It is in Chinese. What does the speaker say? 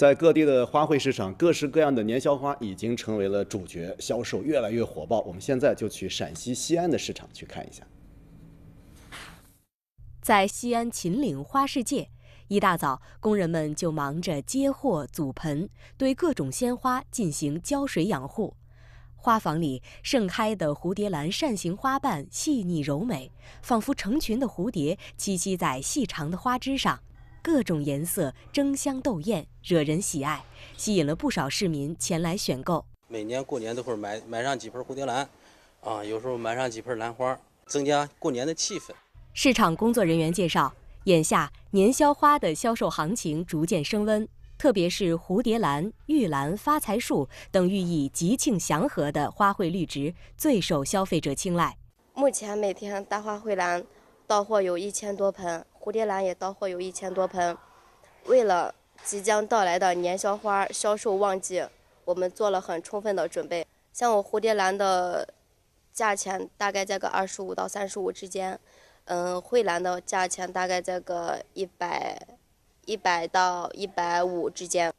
在各地的花卉市场，各式各样的年宵花已经成为了主角，销售越来越火爆。我们现在就去陕西西安的市场去看一下。在西安秦岭花世界，一大早，工人们就忙着接货、组盆，对各种鲜花进行浇水养护。花房里盛开的蝴蝶兰，扇形花瓣细腻柔美，仿佛成群的蝴蝶栖息在细长的花枝上。各种颜色争相斗艳，惹人喜爱，吸引了不少市民前来选购。每年过年都会买买上几盆蝴蝶兰，啊，有时候买上几盆兰花，增加过年的气氛。市场工作人员介绍，眼下年宵花的销售行情逐渐升温，特别是蝴蝶兰、玉兰、发财树等寓意吉庆祥和的花卉绿植最受消费者青睐。目前每天大花蕙兰到货有一千多盆。蝴蝶兰也到货，有一千多盆。为了即将到来的年宵花销售旺季，我们做了很充分的准备。像我蝴蝶兰的价钱大概在个二十五到三十五之间，嗯，蕙兰的价钱大概在个一百一百到一百五之间。